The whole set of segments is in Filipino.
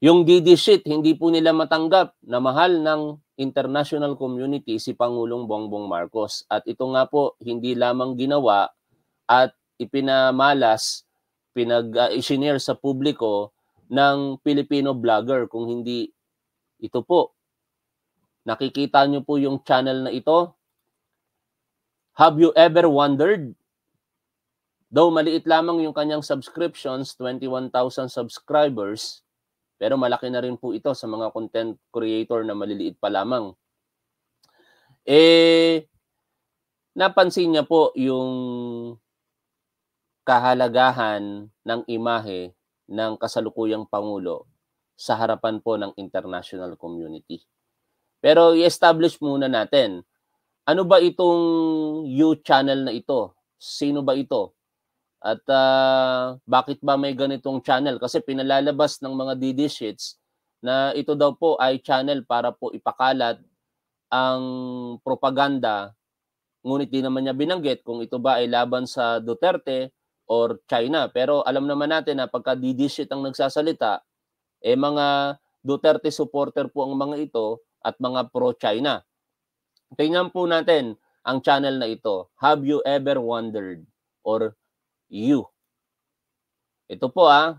Yung DD sheet, hindi po nila matanggap na mahal ng international community si Pangulong Bongbong Marcos. At ito nga po, hindi lamang ginawa at ipinamalas, pinag-engineer ah, sa publiko ng Filipino vlogger kung hindi ito po. Nakikita nyo po yung channel na ito. Have you ever wondered? Though maliit lamang yung kanyang subscriptions, 21,000 subscribers, pero malaki na rin po ito sa mga content creator na maliliit pa lamang. Eh, napansin niya po yung kahalagahan ng imahe ng kasalukuyang Pangulo sa harapan po ng international community. Pero i-establish muna natin, ano ba itong YouTube channel na ito? Sino ba ito? At uh, bakit ba may ganitong channel? Kasi pinalalabas ng mga DD sheets na ito daw po ay channel para po ipakalat ang propaganda. Ngunit di naman niya binanggit kung ito ba ay laban sa Duterte or China. Pero alam naman natin na pagka DD sheet ang nagsasalita, eh mga Duterte supporter po ang mga ito at mga pro-China. Tingnan po natin ang channel na ito. Have you ever wondered or you. Ito po ah.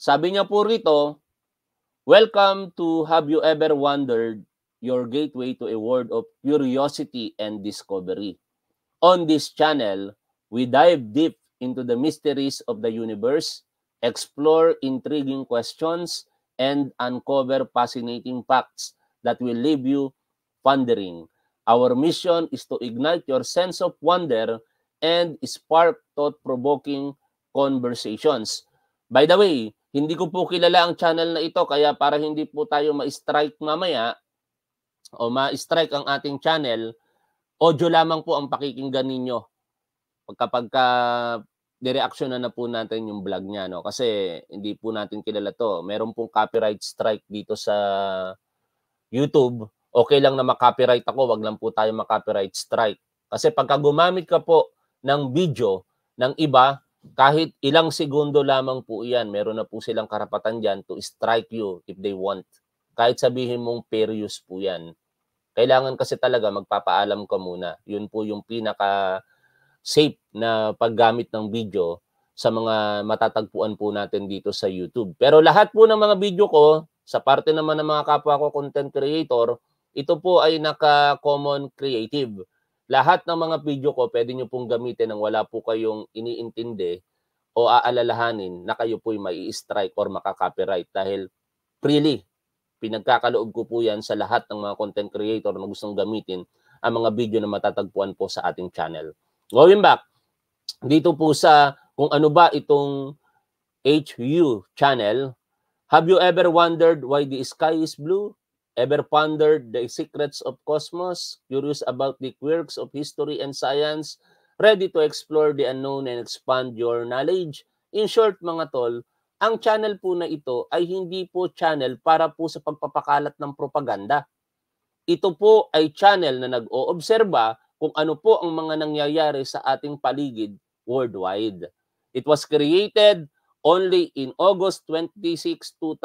Sabi niya po rito, Welcome to Have You Ever Wondered? Your gateway to a world of curiosity and discovery. On this channel, we dive deep into the mysteries of the universe, explore intriguing questions, and uncover fascinating facts that will leave you pondering. Our mission is to ignite your sense of wonder and spark thought-provoking conversations. By the way, hindi ko po kilala ang channel na ito kaya para hindi po tayo ma-strike mamaya o ma-strike ang ating channel, audio lamang po ang pakikinggan ninyo kapag ka direaction na na po natin yung vlog niya no kasi hindi po natin kilala to meron pong copyright strike dito sa YouTube okay lang na ma-copyright ako wag lang po tayo ma-copyright strike kasi pagka gumamit ka po ng video ng iba kahit ilang segundo lamang po iyan, meron na po silang karapatan dyan to strike you if they want. Kahit sabihin mong perious po yan. Kailangan kasi talaga magpapaalam ka muna. Yun po yung pinaka safe na paggamit ng video sa mga matatagpuan po natin dito sa YouTube. Pero lahat po ng mga video ko, sa parte naman ng mga kapwa ko content creator, ito po ay naka-common creative lahat ng mga video ko, pwede nyo pong gamitin nang wala po kayong iniintindi o aalalahanin na kayo po'y may strike or makaka-copyright dahil freely, pinagkakaloob ko po yan sa lahat ng mga content creator na gustong gamitin ang mga video na matatagpuan po sa ating channel. Going back, dito po sa kung ano ba itong HU channel, have you ever wondered why the sky is blue? Ever pondered the secrets of cosmos, curious about the quirks of history and science, ready to explore the unknown and expand your knowledge. In short mga tol, ang channel po na ito ay hindi po channel para po sa pagpapakalat ng propaganda. Ito po ay channel na nag-oobserba kung ano po ang mga nangyayari sa ating paligid worldwide. It was created only in August 26, 2023.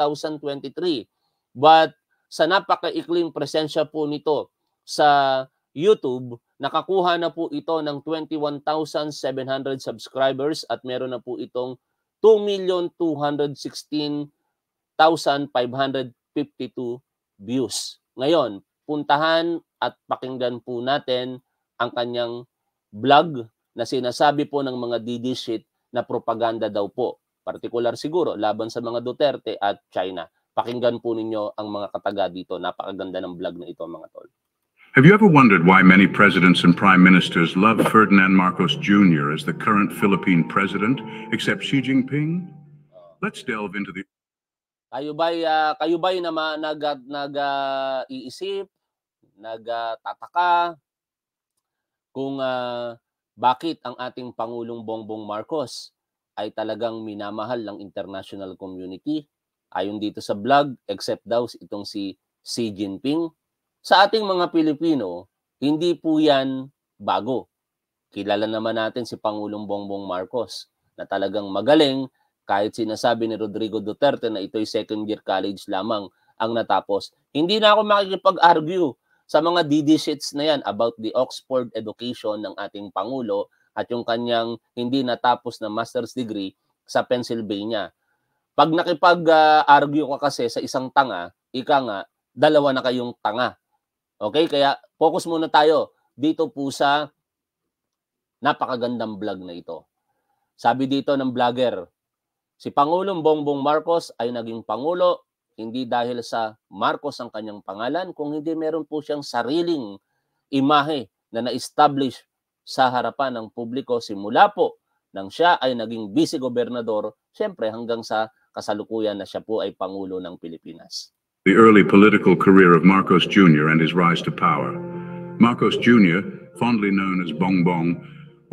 But sa napakaikling presensya po nito sa YouTube, nakakuha na po ito ng 21,700 subscribers at meron na po itong 2,216,552 views. Ngayon, puntahan at pakinggan po natin ang kanyang vlog na sinasabi po ng mga DD shit na propaganda daw po, partikular siguro laban sa mga Duterte at China. Pakinggan po ninyo ang mga kataga dito. Napakaganda ng vlog na ito mga tol. Have you ever wondered why many presidents and prime ministers love Ferdinand Marcos Jr. as the current Philippine president, except Xi Jinping? Let's delve into the... Kayo ba uh, ah, kayo ba na nag nag uh, iisip, nagtataka uh, kung uh, bakit ang ating Pangulong Bongbong Marcos ay talagang minamahal ng international community Ayon dito sa vlog, except daw itong si Xi Jinping, sa ating mga Pilipino, hindi po yan bago. Kilala naman natin si Pangulong Bongbong Marcos na talagang magaling kahit sinasabi ni Rodrigo Duterte na ito'y second year college lamang ang natapos. Hindi na ako makikipag-argue sa mga DD sheets na yan about the Oxford education ng ating Pangulo at yung kanyang hindi natapos na master's degree sa Pennsylvania. Pag nakipag-argue uh, ka kasi sa isang tanga, ika nga, dalawa na kayong tanga. Okay? Kaya focus muna tayo dito po sa napakagandang vlog na ito. Sabi dito ng vlogger, si Pangulong Bongbong Marcos ay naging Pangulo hindi dahil sa Marcos ang kanyang pangalan, kung hindi meron po siyang sariling imahe na na-establish sa harapan ng publiko simula po nang siya ay naging vice gobernador, siyempre hanggang sa kasalukuyan na siya po ay Pangulo ng Pilipinas. The early political career of Marcos Jr. and his rise to power. Marcos Jr., fondly known as Bongbong,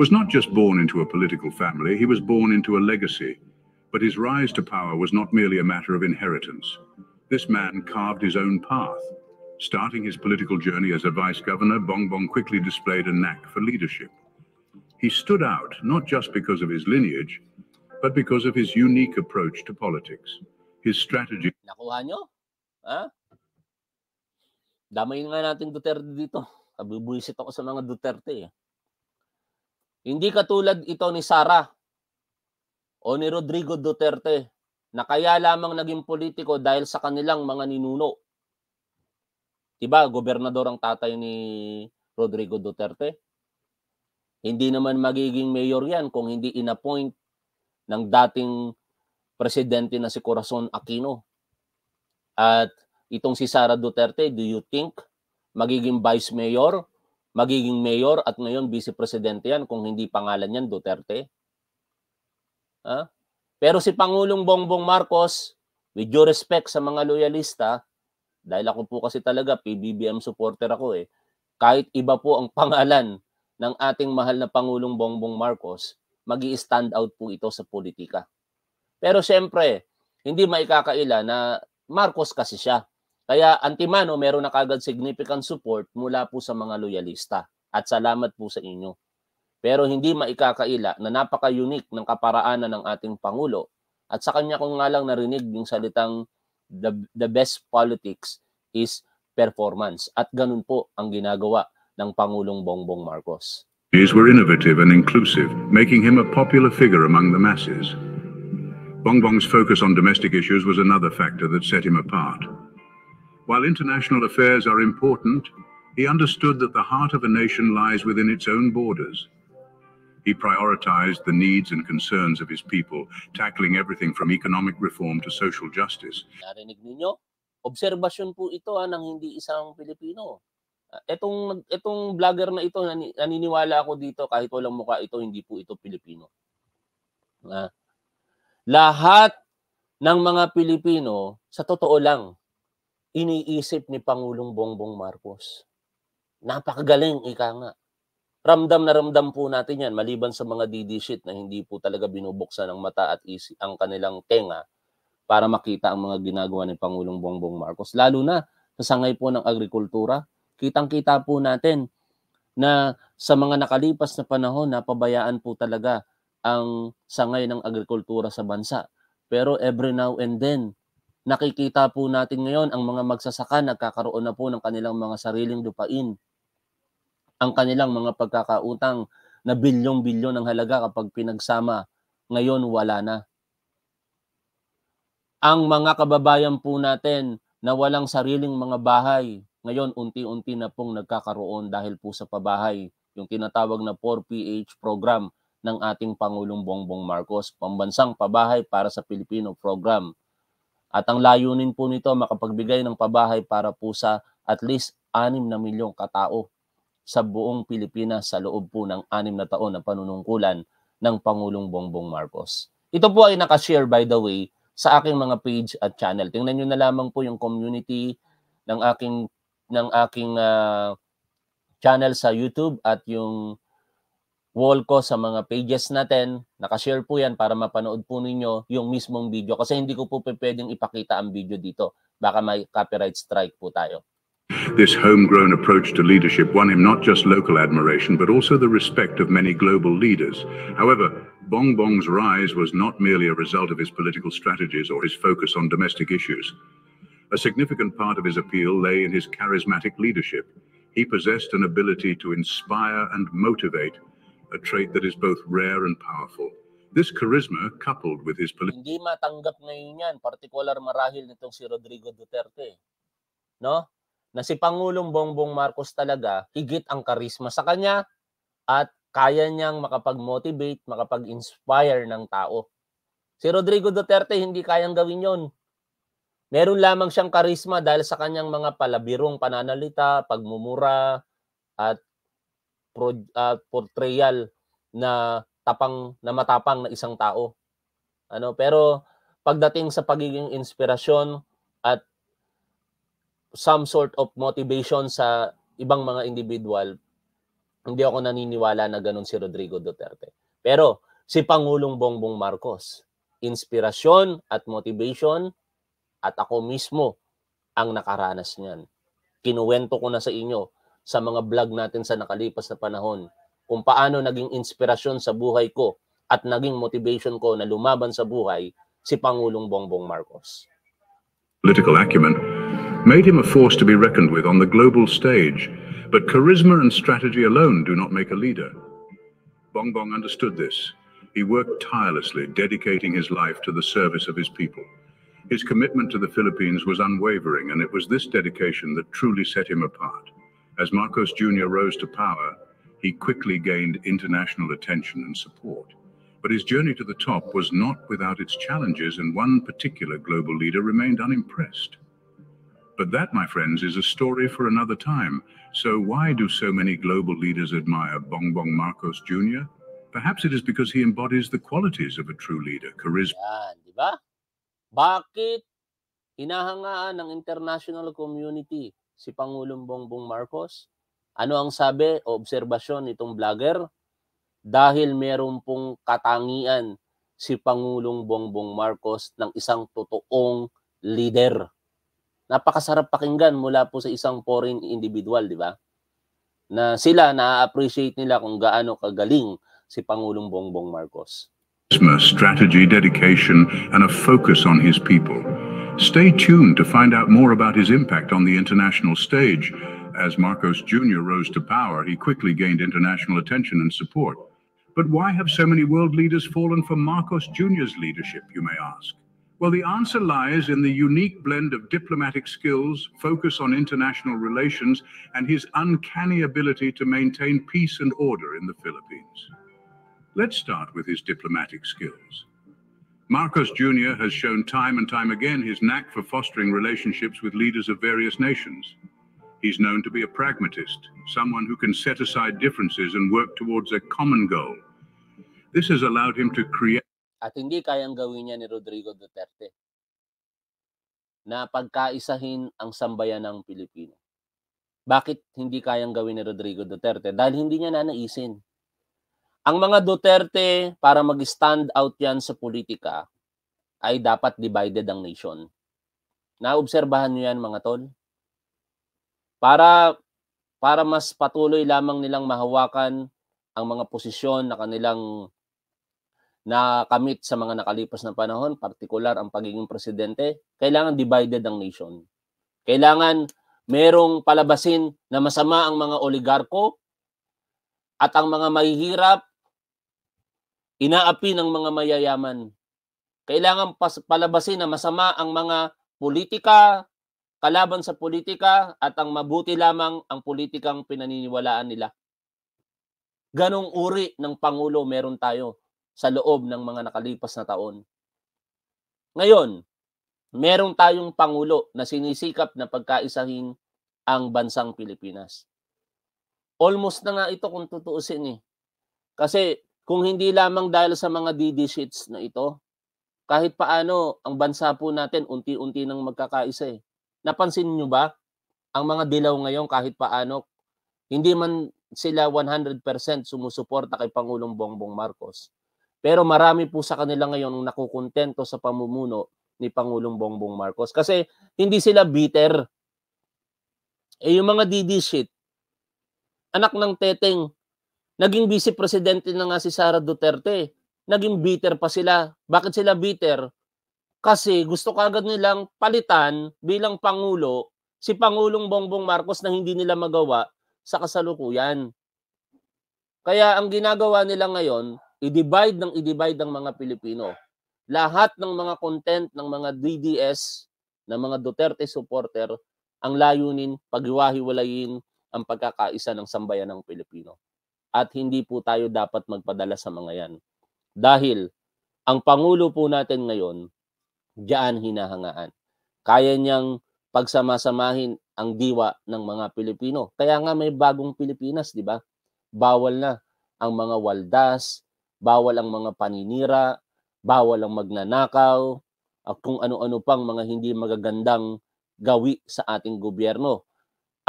was not just born into a political family, he was born into a legacy. But his rise to power was not merely a matter of inheritance. This man carved his own path. Starting his political journey as a vice governor, Bongbong quickly displayed a knack for leadership. He stood out not just because of his lineage, but because of his unique approach to politics. His strategy... Nakuha nyo? Ha? Damayin nga natin Duterte dito. Nabubuisit ako sa mga Duterte. Eh. Hindi katulad ito ni Sara o ni Rodrigo Duterte na kaya lamang naging politiko dahil sa kanilang mga ninuno. Diba, gobernador ang tatay ni Rodrigo Duterte? Hindi naman magiging mayor yan kung hindi inappoint ng dating presidente na si Corazon Aquino. At itong si Sara Duterte, do you think magiging vice mayor, magiging mayor at ngayon vice presidente yan kung hindi pangalan yan Duterte? Ha? Pero si Pangulong Bongbong Marcos, with due respect sa mga loyalista, dahil ako po kasi talaga PBBM supporter ako eh, kahit iba po ang pangalan ng ating mahal na Pangulong Bongbong Marcos, mag stand out po ito sa politika. Pero siyempre, hindi maikakaila na Marcos kasi siya. Kaya Antimano meron na kagad significant support mula po sa mga loyalista. At salamat po sa inyo. Pero hindi maikakaila na napaka-unique ng kaparaanan ng ating Pangulo. At sa kanya ko nga lang narinig yung salitang the, the best politics is performance. At ganun po ang ginagawa ng Pangulong Bongbong Marcos. These were innovative and inclusive, making him a popular figure among the masses. Bong Bong's focus on domestic issues was another factor that set him apart. While international affairs are important, he understood that the heart of a nation lies within its own borders. He prioritized the needs and concerns of his people, tackling everything from economic reform to social justice. Narinig po ito ah ng hindi isang Pilipino. Etong etong vlogger na ito naniniwala ako dito kahit walang mukha ito hindi po ito Pilipino. Uh, lahat ng mga Pilipino sa totoo lang iniisip ni Pangulong Bongbong Marcos. Napakagaling ika nga. Ramdam na ramdam po natin yan maliban sa mga DD shit na hindi po talaga binubuksan ng mata at isi ang kanilang tenga para makita ang mga ginagawa ni Pangulong Bongbong Marcos lalo na sa sangay po ng agrikultura kitang-kita po natin na sa mga nakalipas na panahon, napabayaan po talaga ang sangay ng agrikultura sa bansa. Pero every now and then, nakikita po natin ngayon ang mga magsasaka nagkakaroon na po ng kanilang mga sariling lupain. Ang kanilang mga pagkakautang na bilyong-bilyon ang halaga kapag pinagsama, ngayon wala na. Ang mga kababayan po natin na walang sariling mga bahay, ngayon, unti-unti na pong nagkakaroon dahil po sa pabahay, yung tinatawag na 4PH program ng ating Pangulong Bongbong Marcos, Pambansang Pabahay para sa Pilipino program. At ang layunin po nito makapagbigay ng pabahay para po sa at least 6 na milyong katao sa buong Pilipinas sa loob po ng 6 na taon na panunungkulan ng Pangulong Bongbong Marcos. Ito po ay nakashare by the way sa aking mga page at channel. Tingnan nyo na lamang po yung community ng aking ng aking uh, channel sa YouTube at yung wall ko sa mga pages natin. Nakashare po yan para mapanood po ninyo yung mismong video kasi hindi ko po pwedeng ipakita ang video dito. Baka may copyright strike po tayo. This homegrown approach to leadership won him not just local admiration, but also the respect of many global leaders. However, Bong Bong's rise was not merely a result of his political strategies or his focus on domestic issues. A significant part of his appeal lay in his charismatic leadership. He possessed an ability to inspire and motivate, a trait that is both rare and powerful. This charisma, coupled with his political... Hindi matanggap ngayon yan, particular marahil nitong si Rodrigo Duterte. No? Na si Pangulong Bongbong Marcos talaga, higit ang karisma sa kanya at kaya niyang makapag-motivate, makapag-inspire ng tao. Si Rodrigo Duterte hindi kayang gawin yon. Meron lamang siyang karisma dahil sa kanyang mga palabirong pananalita, pagmumura, at pro, uh, portrayal na tapang na matapang na isang tao. Ano, pero pagdating sa pagiging inspirasyon at some sort of motivation sa ibang mga individual, hindi ako naniniwala na ganun si Rodrigo Duterte. Pero si Pangulong Bongbong Marcos, inspirasyon at motivation at ako mismo ang nakaranas niyan. Kinuwento ko na sa inyo sa mga vlog natin sa nakalipas na panahon kung paano naging inspirasyon sa buhay ko at naging motivation ko na lumaban sa buhay si Pangulong Bongbong Marcos. Political acumen made him a force to be reckoned with on the global stage, but charisma and strategy alone do not make a leader. Bongbong understood this. He worked tirelessly, dedicating his life to the service of his people. His commitment to the Philippines was unwavering, and it was this dedication that truly set him apart. As Marcos Jr. rose to power, he quickly gained international attention and support. But his journey to the top was not without its challenges, and one particular global leader remained unimpressed. But that, my friends, is a story for another time. So why do so many global leaders admire Bongbong Marcos Jr.? Perhaps it is because he embodies the qualities of a true leader, charisma. Bakit hinahangaan ng international community si Pangulong Bongbong Marcos? Ano ang sabi o obserbasyon nitong vlogger? Dahil meron pong katangian si Pangulong Bongbong Marcos ng isang totoong leader. Napakasarap pakinggan mula po sa isang foreign individual, di ba? Na sila na-appreciate nila kung gaano kagaling si Pangulong Bongbong Marcos. strategy, dedication, and a focus on his people. Stay tuned to find out more about his impact on the international stage. As Marcos Jr. rose to power, he quickly gained international attention and support. But why have so many world leaders fallen for Marcos Jr.'s leadership, you may ask? Well, the answer lies in the unique blend of diplomatic skills, focus on international relations, and his uncanny ability to maintain peace and order in the Philippines. Let's start with his diplomatic skills. Marcos Jr. has shown time and time again his knack for fostering relationships with leaders of various nations. He's known to be a pragmatist, someone who can set aside differences and work towards a common goal. This has allowed him to create at hindi kayang gawin niya ni Rodrigo Duterte na pagkaisahin ang sambayan ng Pilipino. Bakit hindi kayang gawin ni Rodrigo Duterte? Dahil hindi niya nanaisin Ang mga Duterte, para mag-stand out yan sa politika, ay dapat divided ang nation. Naobserbahan nyo yan mga tol? Para, para mas patuloy lamang nilang mahawakan ang mga posisyon na kanilang nakamit sa mga nakalipas na panahon, partikular ang pagiging presidente, kailangan divided ang nation. Kailangan merong palabasin na masama ang mga oligarko at ang mga mahihirap Inaapi ng mga mayayaman. Kailangan palabasin na masama ang mga politika, kalaban sa politika, at ang mabuti lamang ang politikang pinaniniwalaan nila. Ganong uri ng Pangulo meron tayo sa loob ng mga nakalipas na taon. Ngayon, meron tayong Pangulo na sinisikap na pagkaisahin ang bansang Pilipinas. Almost na nga ito kung tutuusin eh. Kasi kung hindi lamang dahil sa mga DD sheets na ito. Kahit paano, ang bansa po natin unti-unti nang magkakaisa eh. Napansin nyo ba ang mga dilaw ngayon kahit paano? Hindi man sila 100% sumusuporta kay Pangulong Bongbong Marcos. Pero marami po sa kanila ngayon ang nakukontento sa pamumuno ni Pangulong Bongbong Marcos kasi hindi sila bitter. Eh yung mga DD shit, anak ng teteng Naging vice presidente na nga si Sara Duterte. Naging bitter pa sila. Bakit sila bitter? Kasi gusto kagad nilang palitan bilang pangulo si Pangulong Bongbong Marcos na hindi nila magawa sa kasalukuyan. Kaya ang ginagawa nila ngayon, i-divide ng i-divide ang mga Pilipino. Lahat ng mga content ng mga DDS, ng mga Duterte supporter, ang layunin, paghiwahiwalayin ang pagkakaisa ng sambayan ng Pilipino at hindi po tayo dapat magpadala sa mga yan. Dahil ang Pangulo po natin ngayon, diyan hinahangaan. Kaya niyang pagsamasamahin ang diwa ng mga Pilipino. Kaya nga may bagong Pilipinas, di ba? Bawal na ang mga waldas, bawal ang mga paninira, bawal ang magnanakaw, at kung ano-ano pang mga hindi magagandang gawi sa ating gobyerno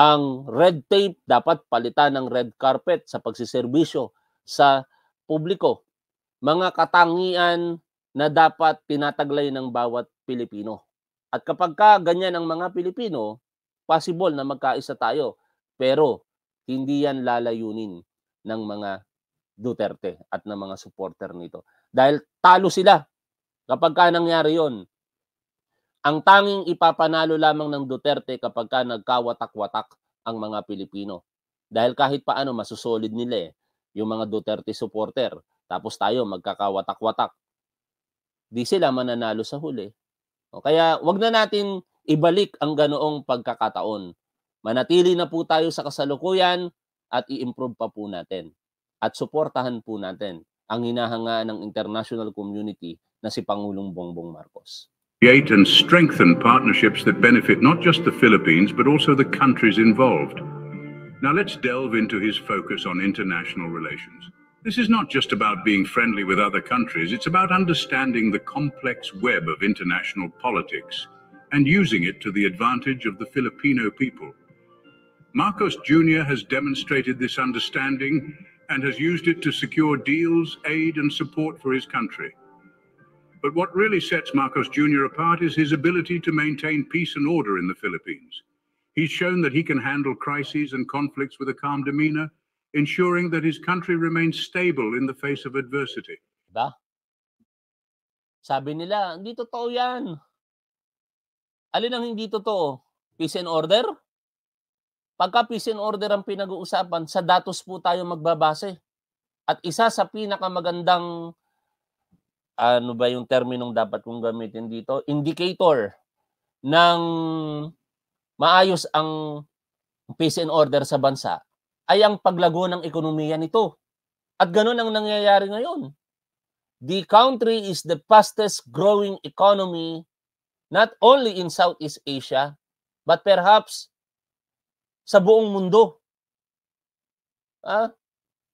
ang red tape dapat palitan ng red carpet sa pagsiserbisyo sa publiko. Mga katangian na dapat tinataglay ng bawat Pilipino. At kapag ka ganyan ang mga Pilipino, possible na magkaisa tayo. Pero hindi yan lalayunin ng mga Duterte at ng mga supporter nito. Dahil talo sila kapag ka nangyari yon ang tanging ipapanalo lamang ng Duterte kapag ka nagkawatak-watak ang mga Pilipino. Dahil kahit paano masusolid nila eh, yung mga Duterte supporter. Tapos tayo magkakawatak-watak. Di sila mananalo sa huli. O kaya wag na natin ibalik ang ganoong pagkakataon. Manatili na po tayo sa kasalukuyan at i-improve pa po natin. At suportahan po natin ang hinahanga ng international community na si Pangulong Bongbong Marcos. create and strengthen partnerships that benefit not just the Philippines, but also the countries involved. Now let's delve into his focus on international relations. This is not just about being friendly with other countries, it's about understanding the complex web of international politics and using it to the advantage of the Filipino people. Marcos Jr. has demonstrated this understanding and has used it to secure deals, aid and support for his country. But what really sets Marcos Jr. apart is his ability to maintain peace and order in the Philippines. He's shown that he can handle crises and conflicts with a calm demeanor, ensuring that his country remains stable in the face of adversity. Diba? Sabi nila, hindi totoo yan. Alin ang hindi totoo? Peace and order? Pagka peace and order ang pinag-uusapan, sa datos po tayo magbabase. At isa sa pinakamagandang ano ba yung terminong dapat kong gamitin dito? Indicator ng maayos ang peace and order sa bansa ay ang paglago ng ekonomiya nito. At ganun ang nangyayari ngayon. The country is the fastest growing economy not only in Southeast Asia but perhaps sa buong mundo. Ah,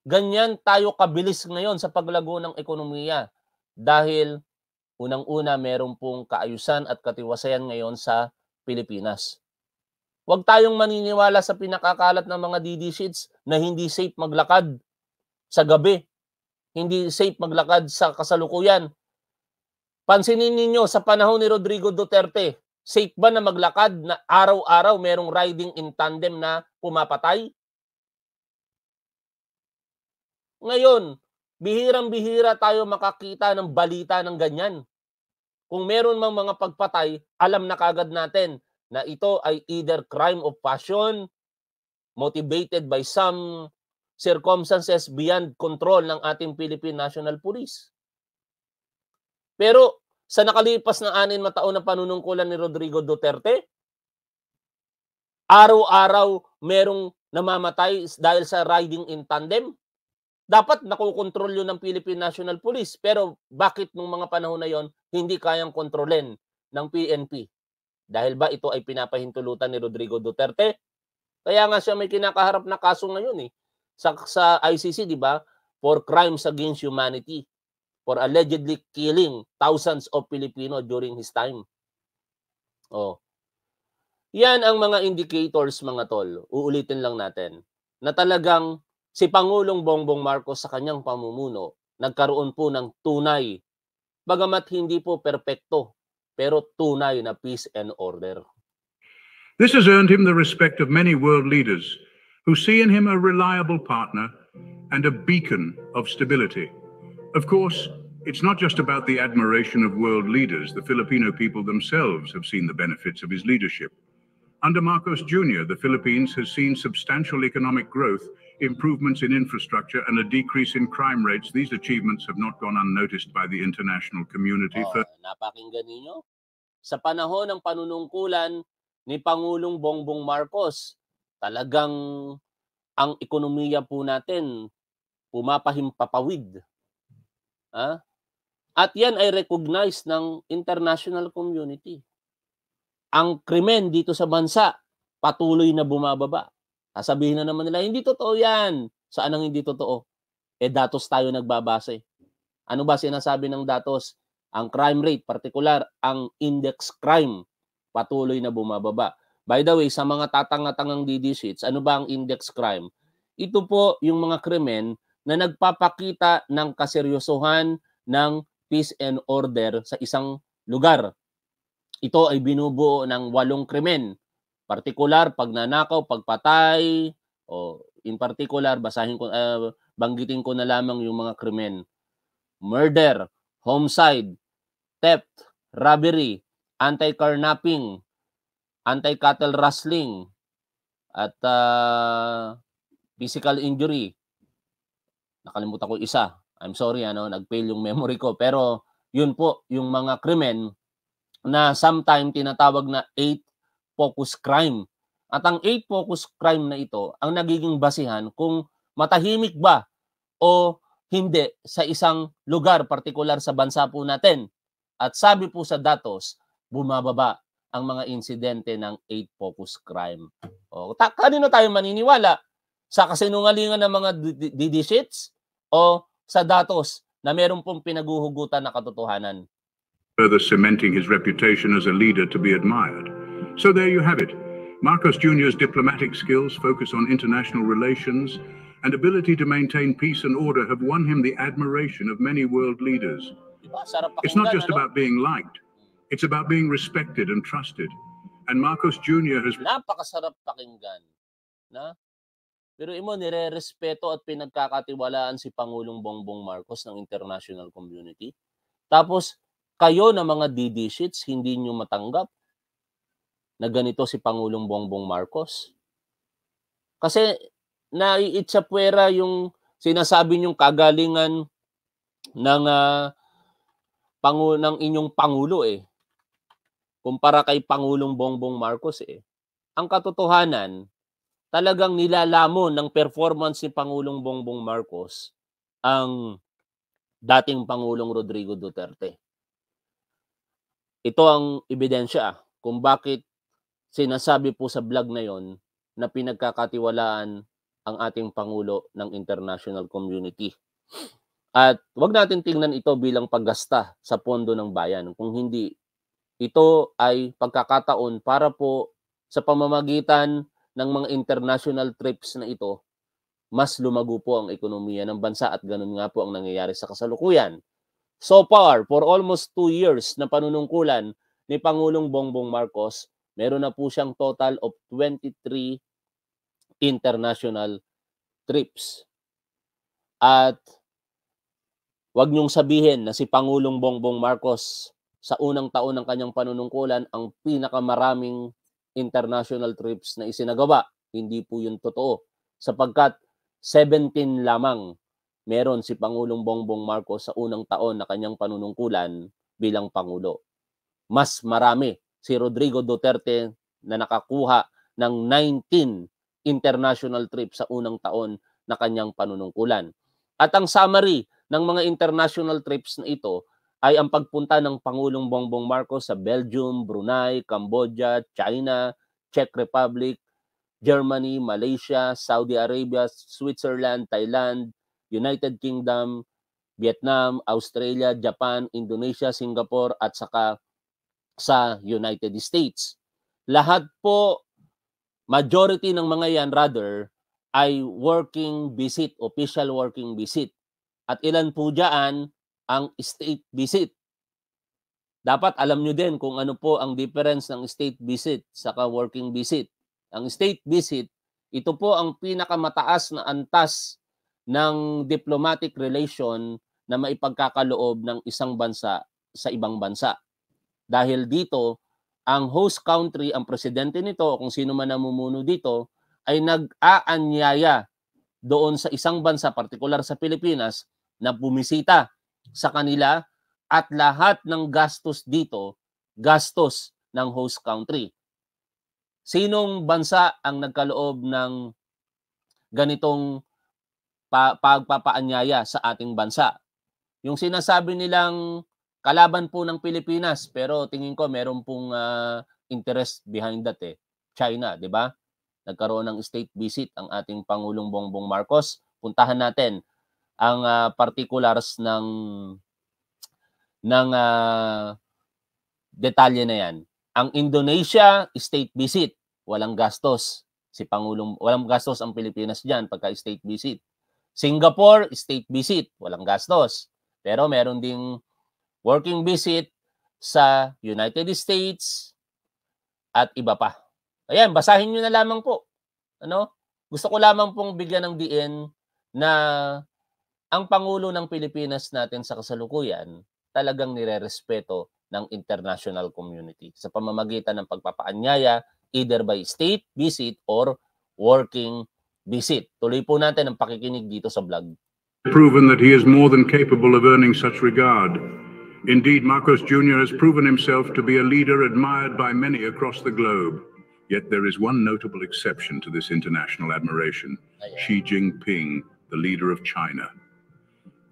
ganyan tayo kabilis ngayon sa paglago ng ekonomiya. Dahil unang-una meron pong kaayusan at katiwasayan ngayon sa Pilipinas. Huwag tayong maniniwala sa pinakakalat ng mga DD sheets na hindi safe maglakad sa gabi. Hindi safe maglakad sa kasalukuyan. Pansinin ninyo, sa panahon ni Rodrigo Duterte, safe ba na maglakad na araw-araw merong riding in tandem na pumapatay? Ngayon, Bihirang-bihira tayo makakita ng balita ng ganyan. Kung meron mang mga pagpatay, alam na kagad natin na ito ay either crime of passion, motivated by some circumstances beyond control ng ating Philippine National Police. Pero sa nakalipas na anin na taon na panunungkulan ni Rodrigo Duterte, araw-araw merong namamatay dahil sa riding in tandem dapat nakokontrol yun ng Philippine National Police. Pero bakit nung mga panahon na yon hindi kayang kontrolin ng PNP? Dahil ba ito ay pinapahintulutan ni Rodrigo Duterte? Kaya nga siya may kinakaharap na kaso ngayon eh. Sa, sa ICC, di ba? For crimes against humanity. For allegedly killing thousands of Filipino during his time. Oh. Yan ang mga indicators mga tol. Uulitin lang natin. Na talagang si Pangulong Bongbong Marcos sa kanyang pamumuno, nagkaroon po ng tunay, bagamat hindi po perpekto, pero tunay na peace and order. This has earned him the respect of many world leaders who see in him a reliable partner and a beacon of stability. Of course, it's not just about the admiration of world leaders. The Filipino people themselves have seen the benefits of his leadership. Under Marcos Jr., the Philippines has seen substantial economic growth improvements in infrastructure, and a decrease in crime rates, these achievements have not gone unnoticed by the international community. Oh, Napakinggan ninyo. Sa panahon ng panunungkulan ni Pangulong Bongbong Marcos, talagang ang ekonomiya po natin pumapahimpapawid. Ha? At yan ay recognized ng international community. Ang krimen dito sa bansa patuloy na bumababa. Sasabihin na naman nila, hindi totoo yan. Saan ang hindi totoo? Eh, datos tayo nagbabase. Ano ba sinasabi ng datos? Ang crime rate, particular, ang index crime, patuloy na bumababa. By the way, sa mga tatanga-tangang DD sheets, ano ba ang index crime? Ito po yung mga krimen na nagpapakita ng kaseryosohan ng peace and order sa isang lugar. Ito ay binubuo ng walong krimen Partikular, pagnanakaw, pagpatay, o in particular, basahin ko, uh, banggitin ko na lamang yung mga krimen. Murder, homicide, theft, robbery, anti-carnapping, anti-cattle rustling, at uh, physical injury. Nakalimutan ko isa. I'm sorry, ano, nagfail yung memory ko. Pero yun po, yung mga krimen na sometime tinatawag na 8 focus crime. At ang 8 focus crime na ito ang nagiging basihan kung matahimik ba o hindi sa isang lugar partikular sa bansa po natin. At sabi po sa datos, bumababa ang mga insidente ng 8 focus crime. O, ta- kanino tayo maniniwala? Sa kasinungalingan ng mga DD sheets o sa datos na meron pong pinaguhugutan na katotohanan? Further cementing his reputation as a leader to be admired. So there you have it. Marcos Jr.'s diplomatic skills, focus on international relations, and ability to maintain peace and order have won him the admiration of many world leaders. Diba? It's not just ano? about being liked, it's about being respected and trusted. And Marcos Jr. has... Napakasarap pakinggan. Na? Pero imo, nire-respeto at pinagkakatiwalaan si Pangulong Bongbong Marcos ng international community. Tapos, kayo na mga DD sheets, hindi nyo matanggap na ganito si Pangulong Bongbong Marcos? Kasi naiitsapwera yung sinasabi niyong kagalingan ng uh, pangu ng inyong pangulo eh. Kumpara kay Pangulong Bongbong Marcos eh. Ang katotohanan, talagang nilalamon ng performance ni Pangulong Bongbong Marcos ang dating Pangulong Rodrigo Duterte. Ito ang ebidensya kung bakit sinasabi po sa vlog na yon na pinagkakatiwalaan ang ating Pangulo ng international community. At wag natin tingnan ito bilang paggasta sa pondo ng bayan. Kung hindi, ito ay pagkakataon para po sa pamamagitan ng mga international trips na ito, mas lumago po ang ekonomiya ng bansa at ganun nga po ang nangyayari sa kasalukuyan. So far, for almost two years na panunungkulan ni Pangulong Bongbong Marcos, meron na po siyang total of 23 international trips. At wag niyong sabihin na si Pangulong Bongbong Marcos sa unang taon ng kanyang panunungkulan ang pinakamaraming international trips na isinagawa. Hindi po yun totoo sapagkat 17 lamang meron si Pangulong Bongbong Marcos sa unang taon na kanyang panunungkulan bilang Pangulo. Mas marami si Rodrigo Duterte na nakakuha ng 19 international trips sa unang taon na kanyang panunungkulan. At ang summary ng mga international trips na ito ay ang pagpunta ng Pangulong Bongbong Marcos sa Belgium, Brunei, Cambodia, China, Czech Republic, Germany, Malaysia, Saudi Arabia, Switzerland, Thailand, United Kingdom, Vietnam, Australia, Japan, Indonesia, Singapore at saka sa United States. Lahat po, majority ng mga yan rather, ay working visit, official working visit. At ilan po dyan ang state visit. Dapat alam nyo din kung ano po ang difference ng state visit sa working visit. Ang state visit, ito po ang pinakamataas na antas ng diplomatic relation na maipagkakaloob ng isang bansa sa ibang bansa. Dahil dito, ang host country, ang presidente nito, kung sino man namumuno dito, ay nag-aanyaya doon sa isang bansa, partikular sa Pilipinas, na bumisita sa kanila at lahat ng gastos dito, gastos ng host country. Sinong bansa ang nagkaloob ng ganitong pa- pagpapaanyaya sa ating bansa? Yung sinasabi nilang Kalaban po ng Pilipinas pero tingin ko meron pong uh, interest behind that eh. China, 'di ba? Nagkaroon ng state visit ang ating Pangulong Bongbong Marcos. Puntahan natin ang uh, particulars ng ng uh, detalye na 'yan. Ang Indonesia state visit, walang gastos si Pangulong walang gastos ang Pilipinas diyan pagka state visit. Singapore state visit, walang gastos. Pero meron ding working visit sa United States at iba pa. Ayan, basahin niyo na lamang po. Ano? Gusto ko lamang pong bigyan ng diin na ang Pangulo ng Pilipinas natin sa kasalukuyan talagang nirerespeto ng international community sa pamamagitan ng pagpapaanyaya either by state visit or working visit. Tuloy po natin ang pakikinig dito sa vlog. Proven that he is more than capable of earning such regard Indeed, Marcos Jr. has proven himself to be a leader admired by many across the globe. Yet there is one notable exception to this international admiration Xi Jinping, the leader of China.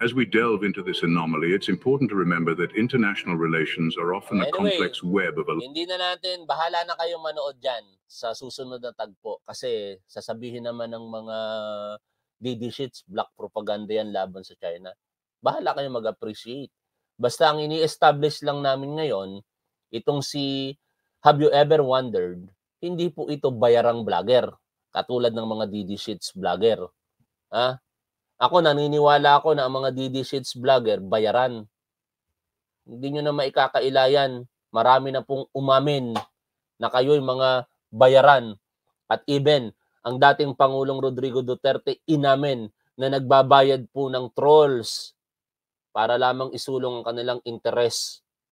As we delve into this anomaly, it's important to remember that international relations are often a complex web of... Hindi na natin, bahala na kayong manood dyan sa susunod na tagpo kasi sasabihin naman ng mga DD shits, black propaganda yan laban sa China. Bahala kayong mag-appreciate. Basta ang ini-establish lang namin ngayon, itong si Have You Ever Wondered, hindi po ito bayarang vlogger, katulad ng mga DD Sheets vlogger. Ha? Ako, naniniwala ako na ang mga DD Sheets vlogger, bayaran. Hindi nyo na yan. Marami na pong umamin na kayo'y mga bayaran. At even, ang dating Pangulong Rodrigo Duterte inamin na nagbabayad po ng trolls para lamang isulong ang kanilang interest